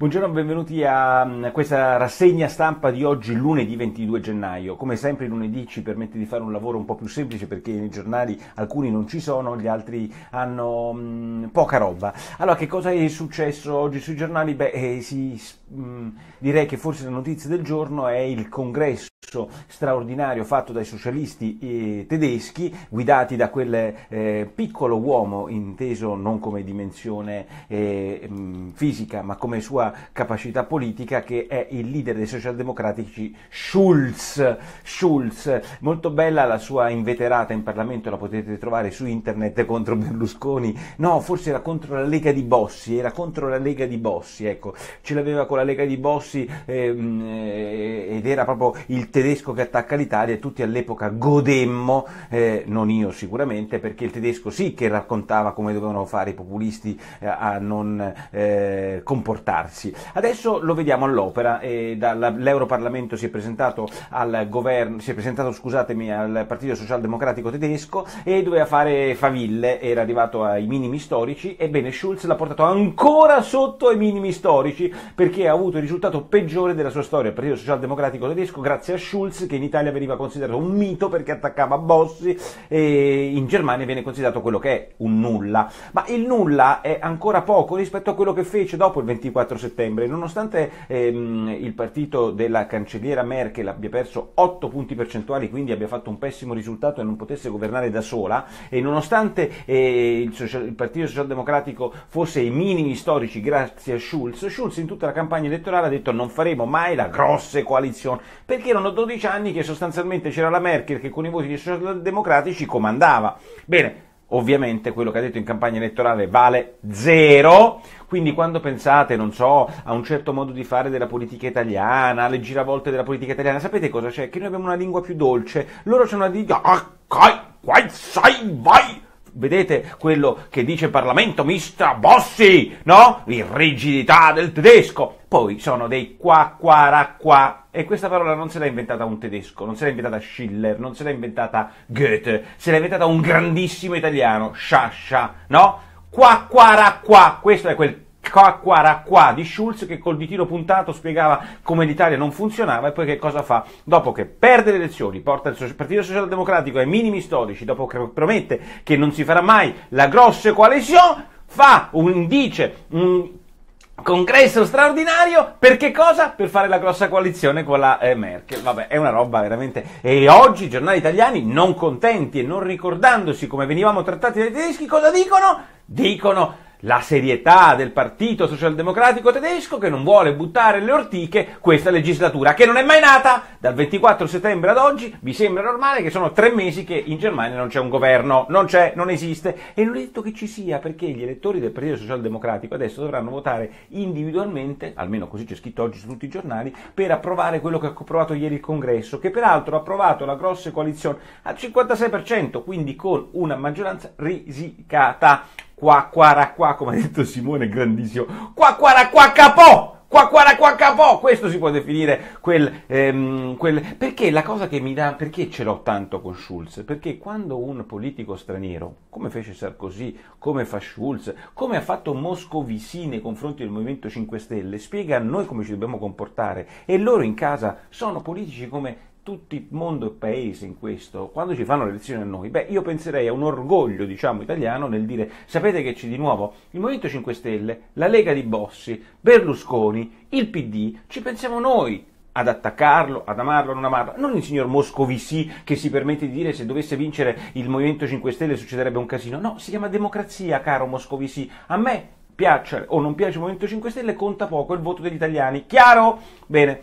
Buongiorno e benvenuti a mm, questa rassegna stampa di oggi, lunedì 22 gennaio. Come sempre lunedì ci permette di fare un lavoro un po' più semplice perché nei giornali alcuni non ci sono, gli altri hanno mh, mm, poca roba. Allora, che cosa è successo oggi sui giornali? Beh, eh, si, mh, mm, direi che forse la notizia del giorno è il congresso straordinario fatto dai socialisti eh, tedeschi, guidati da quel eh, piccolo uomo inteso non come dimensione eh, fisica ma come sua capacità politica, che è il leader dei socialdemocratici Schulz. Schulz. Molto bella la sua inveterata in Parlamento, la potete trovare su internet contro Berlusconi. No, forse era contro la Lega di Bossi, era contro la Lega di Bossi, ecco. Ce l'aveva con la Lega di Bossi ehm, eh, ed era proprio il tedesco che attacca l'Italia e tutti all'epoca godemmo, eh, non io sicuramente, perché il tedesco sì che raccontava come dovevano fare i populisti eh, a non eh, comportarsi Craxi. Adesso lo vediamo all'opera, eh, l'Europarlamento si è presentato al governo, si è presentato scusatemi, al Partito Socialdemocratico tedesco e doveva fare faville, era arrivato ai minimi storici, ebbene Schulz l'ha portato ancora sotto ai minimi storici perché ha avuto il risultato peggiore della sua storia, il Partito Socialdemocratico tedesco, grazie a Schulz che in Italia veniva considerato un mito perché attaccava Bossi e in Germania viene considerato quello che è un nulla, ma il nulla è ancora poco rispetto a quello che fece dopo il 24 settembre settembre, nonostante ehm, il partito della cancelliera Merkel abbia perso 8 punti percentuali, quindi abbia fatto un pessimo risultato e non potesse governare da sola, e nonostante eh, il, social, il, Partito Socialdemocratico fosse ai minimi storici grazie a Schulz, Schulz in tutta la campagna elettorale ha detto non faremo mai la grosse coalizione, perché erano 12 anni che sostanzialmente c'era la Merkel che con i voti dei socialdemocratici comandava. Bene, Ovviamente quello che ha detto in campagna elettorale vale zero, quindi quando pensate, non so, a un certo modo di fare della politica italiana, alle giravolte della politica italiana, sapete cosa c'è? Che noi abbiamo una lingua più dolce, loro c'è una lingua... Ah, vai, vai, vai! Vedete quello che dice Parlamento Mistra Bossi, no? L'irrigidità del tedesco. Poi sono dei qua qua qua. E questa parola non se l'ha inventata un tedesco, non se l'ha inventata Schiller, non se l'ha inventata Goethe, se l'ha inventata un grandissimo italiano, Sciascia, no? Qua qua ra qua. Questo è quel qua di Schulz che col ditino puntato spiegava come l'Italia non funzionava e poi che cosa fa dopo che perde le elezioni, porta il Partito Socialdemocratico ai minimi storici, dopo che promette che non si farà mai la grosse coalizione, fa un dice un congresso straordinario perché cosa? Per fare la grossa coalizione con la eh, Merkel. Vabbè, è una roba veramente. E oggi i giornali italiani, non contenti e non ricordandosi come venivamo trattati dai tedeschi, cosa dicono? Dicono la serietà del Partito Socialdemocratico tedesco che non vuole buttare le ortiche questa legislatura, che non è mai nata dal 24 settembre ad oggi, vi sembra normale che sono tre mesi che in Germania non c'è un governo, non c'è, non esiste e non è detto che ci sia perché gli elettori del Partito Socialdemocratico adesso dovranno votare individualmente, almeno così c'è scritto oggi su tutti i giornali, per approvare quello che ha approvato ieri il Congresso, che peraltro ha approvato la grossa coalizione al 56%, quindi con una maggioranza risicata qua qua qua, come ha detto Simone, grandissimo, qua qua qua capò! Qua qua qua capò! Questo si può definire quel, ehm, quel... Perché la cosa che mi dà... Perché ce l'ho tanto con Schulz? Perché quando un politico straniero, come fece Sarkozy, come fa Schulz, come ha fatto Moscovici nei confronti del Movimento 5 Stelle, spiega a noi come ci dobbiamo comportare e loro in casa sono politici come tutto il mondo e il paese in questo, quando ci fanno le lezioni a noi, beh, io penserei a un orgoglio, diciamo, italiano nel dire, sapete che c'è di nuovo il Movimento 5 Stelle, la Lega di Bossi, Berlusconi, il PD, ci pensiamo noi ad attaccarlo, ad amarlo, non amarlo, non il signor Moscovici che si permette di dire se dovesse vincere il Movimento 5 Stelle succederebbe un casino, no, si chiama democrazia, caro Moscovici, a me piaccia o non piace il Movimento 5 Stelle conta poco il voto degli italiani, chiaro? Bene.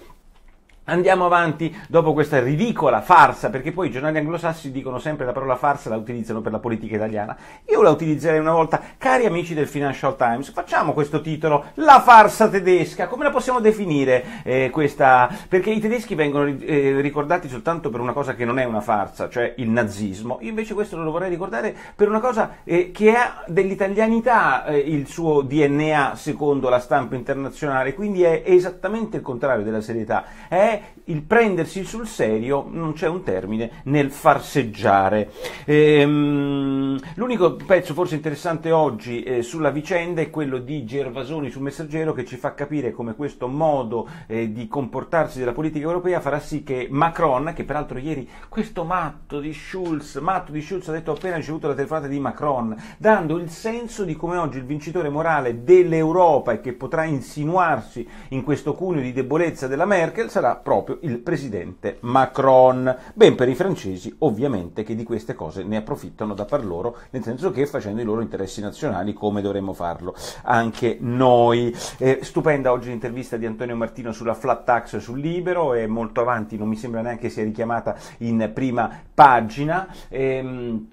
Andiamo avanti dopo questa ridicola farsa, perché poi i giornali anglosassi dicono sempre la parola farsa, la utilizzano per la politica italiana. Io la utilizzerei una volta, cari amici del Financial Times, facciamo questo titolo, la farsa tedesca, come la possiamo definire eh, questa? Perché i tedeschi vengono eh, ricordati soltanto per una cosa che non è una farsa, cioè il nazismo. Io invece questo lo vorrei ricordare per una cosa eh, che ha dell'italianità eh, il suo DNA secondo la stampa internazionale, quindi è esattamente il contrario della serietà. È il prendersi sul serio, non c'è un termine, nel farseggiare. Ehm, l'unico pezzo forse interessante oggi eh, sulla vicenda è quello di Gervasoni sul Messaggero che ci fa capire come questo modo eh, di comportarsi della politica europea farà sì che Macron, che peraltro ieri questo matto di Schulz, matto di Schulz ha detto appena ricevuto la telefonata di Macron, dando il senso di come oggi il vincitore morale dell'Europa e che potrà insinuarsi in questo cuneo di debolezza della Merkel sarà proprio il presidente Macron. Ben per i francesi, ovviamente, che di queste cose ne approfittano da par loro, nel senso che facendo i loro interessi nazionali, come dovremmo farlo anche noi. Eh, stupenda oggi l'intervista di Antonio Martino sulla flat tax sul libero, è molto avanti, non mi sembra neanche sia richiamata in prima pagina. Ehm,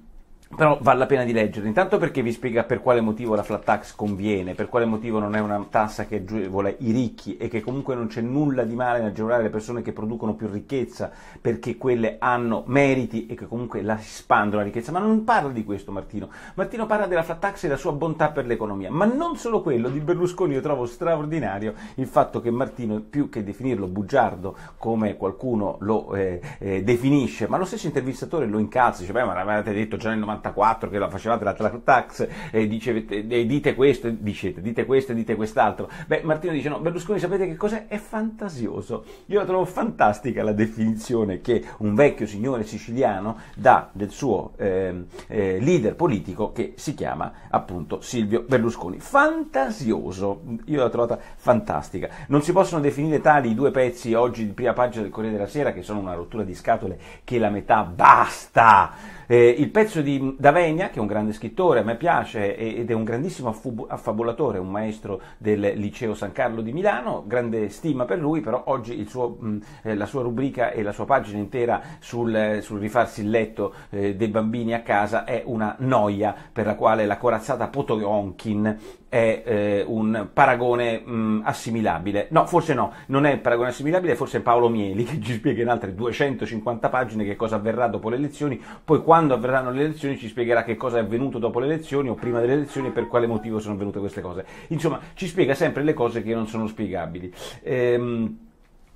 però vale la pena di leggere, intanto perché vi spiega per quale motivo la flat tax conviene, per quale motivo non è una tassa che agevola i ricchi e che comunque non c'è nulla di male in agevolare le persone che producono più ricchezza perché quelle hanno meriti e che comunque la espandono la ricchezza, ma non parla di questo Martino, Martino parla della flat tax e della sua bontà per l'economia, ma non solo quello, di Berlusconi io trovo straordinario il fatto che Martino, più che definirlo bugiardo come qualcuno lo eh, eh, definisce, ma lo stesso intervistatore lo incalza, dice beh ma l'avete detto già nel 90 94 che la facevate la tax e, dicevete, dite questo, dicete, dite questo e dite quest'altro. Beh, Martino dice no, Berlusconi sapete che cos'è? È fantasioso. Io la trovo fantastica la definizione che un vecchio signore siciliano dà del suo eh, eh, leader politico che si chiama appunto Silvio Berlusconi. Fantasioso, io l'ho trovata fantastica. Non si possono definire tali i due pezzi oggi di prima pagina del Corriere della Sera che sono una rottura di scatole che la metà basta. Eh, il pezzo di D'Avenia, che è un grande scrittore, a me piace ed è un grandissimo affabulatore, un maestro del liceo San Carlo di Milano, grande stima per lui, però oggi suo, eh, la sua rubrica e la sua pagina intera sul, sul rifarsi il letto eh, dei bambini a casa è una noia per la quale la corazzata Potionkin è eh, un paragone assimilabile. No, forse no, non è un paragone assimilabile, forse è Paolo Mieli che ci spiega in altre 250 pagine che cosa avverrà dopo le elezioni, poi quando avverranno le elezioni trasmissione ci spiegherà che cosa è avvenuto dopo le elezioni o prima delle elezioni e per quale motivo sono avvenute queste cose. Insomma, ci spiega sempre le cose che non sono spiegabili. Ehm,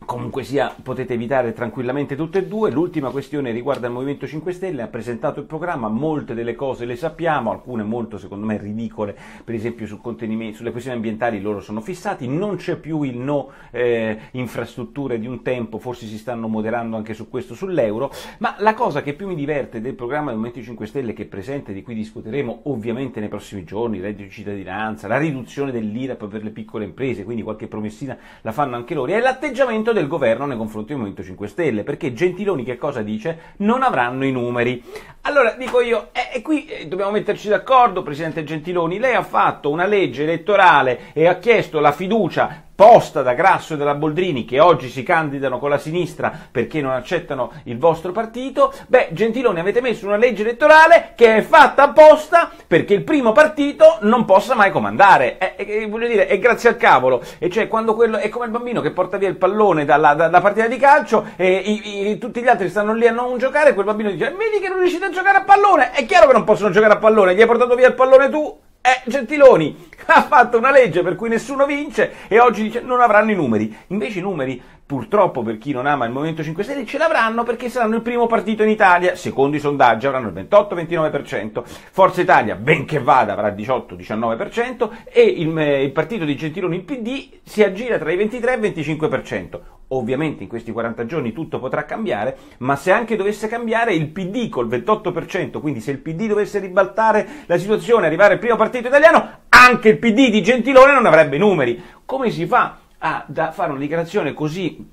Comunque sia, potete evitare tranquillamente tutte e due. L'ultima questione riguarda il Movimento 5 Stelle, ha presentato il programma, molte delle cose le sappiamo, alcune molto secondo me ridicole, per esempio sul sulle questioni ambientali loro sono fissati, non c'è più il no eh, infrastrutture di un tempo, forse si stanno moderando anche su questo, sull'euro, ma la cosa che più mi diverte del programma del Movimento 5 Stelle che è presente, di cui discuteremo ovviamente nei prossimi giorni, reddito di cittadinanza, la riduzione dell'IRAP per le piccole imprese, quindi qualche promessina la fanno anche loro, è l'atteggiamento del governo nei confronti del Movimento 5 Stelle, perché Gentiloni che cosa dice? Non avranno i numeri. Allora dico io, eh, e eh, qui eh, dobbiamo metterci d'accordo, Presidente Gentiloni, lei ha fatto una legge elettorale e ha chiesto la fiducia posta da Grasso e dalla Boldrini che oggi si candidano con la sinistra perché non accettano il vostro partito, beh, Gentiloni avete messo una legge elettorale che è fatta apposta perché il primo partito non possa mai comandare. È, eh, è, eh, eh, voglio dire, è grazie al cavolo. E cioè, quando quello, è come il bambino che porta via il pallone dalla, da, partita di calcio e i, i, tutti gli altri stanno lì a non giocare quel bambino dice, vedi che non riuscite a giocare a pallone. È chiaro che non possono giocare a pallone, gli hai portato via il pallone tu. Eh, Gentiloni ha fatto una legge per cui nessuno vince e oggi dice non avranno i numeri. Invece i numeri purtroppo per chi non ama il Movimento 5 Stelle, ce l'avranno perché saranno il primo partito in Italia, secondo i sondaggi avranno il 28-29%, Forza Italia, benché vada, avrà il 18-19% e il, eh, il, partito di Gentiloni, il PD, si aggira tra i 23 e i 25%. Ovviamente in questi 40 giorni tutto potrà cambiare, ma se anche dovesse cambiare il PD col 28%, quindi se il PD dovesse ribaltare la situazione, e arrivare al primo partito italiano, anche il PD di Gentilone non avrebbe numeri. Come si fa? ha da fare una dichiarazione così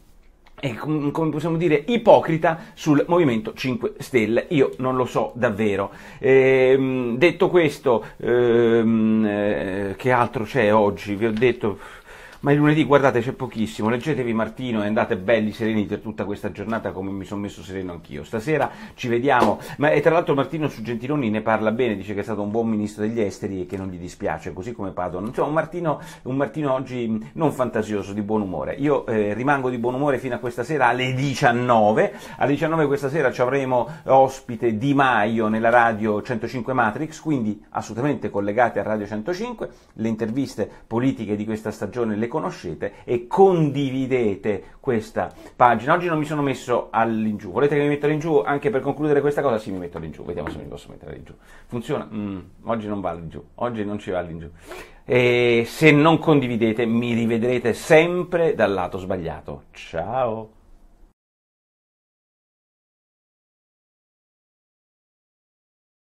eh, come possiamo dire ipocrita sul Movimento 5 Stelle. Io non lo so davvero. Ehm, detto questo, ehm, eh, che altro c'è oggi? Vi ho detto ma il lunedì, guardate, c'è pochissimo. Leggetevi Martino e andate belli sereni per tutta questa giornata come mi sono messo sereno anch'io. Stasera ci vediamo. Ma, e tra l'altro Martino su Gentiloni ne parla bene, dice che è stato un buon ministro degli esteri e che non gli dispiace, così come Padoan. Insomma, un Martino, un Martino, oggi mm, non fantasioso, di buon umore. Io eh, rimango di buon umore fino a questa sera alle 19. Alle 19 questa sera ci avremo ospite Di Maio nella radio 105 Matrix, quindi assolutamente collegate a Radio 105. Le interviste politiche di questa stagione le conoscete e condividete questa pagina. Oggi non mi sono messo all'ingiù, volete che mi metto all'ingiù anche per concludere questa cosa? Sì, mi metto all'ingiù, vediamo se mi posso mettere all'ingiù. Funziona? Mm, oggi non va all'ingiù, oggi non ci va all'ingiù. E se non condividete mi rivedrete sempre dal lato sbagliato. Ciao!